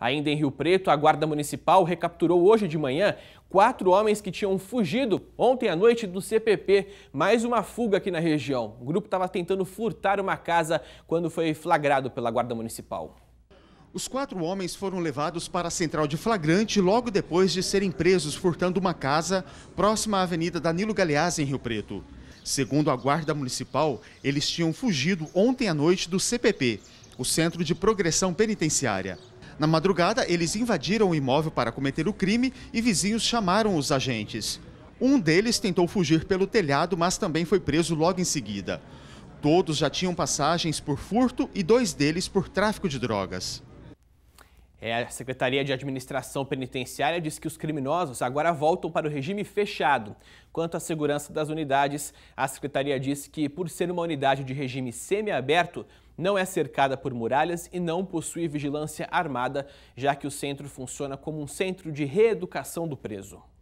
Ainda em Rio Preto, a Guarda Municipal recapturou hoje de manhã quatro homens que tinham fugido ontem à noite do CPP. Mais uma fuga aqui na região. O grupo estava tentando furtar uma casa quando foi flagrado pela Guarda Municipal. Os quatro homens foram levados para a central de flagrante logo depois de serem presos furtando uma casa próxima à Avenida Danilo Galeaz, em Rio Preto. Segundo a Guarda Municipal, eles tinham fugido ontem à noite do CPP, o Centro de Progressão Penitenciária. Na madrugada, eles invadiram o imóvel para cometer o crime e vizinhos chamaram os agentes. Um deles tentou fugir pelo telhado, mas também foi preso logo em seguida. Todos já tinham passagens por furto e dois deles por tráfico de drogas. É, a Secretaria de Administração Penitenciária diz que os criminosos agora voltam para o regime fechado. Quanto à segurança das unidades, a Secretaria diz que, por ser uma unidade de regime semiaberto, não é cercada por muralhas e não possui vigilância armada, já que o centro funciona como um centro de reeducação do preso.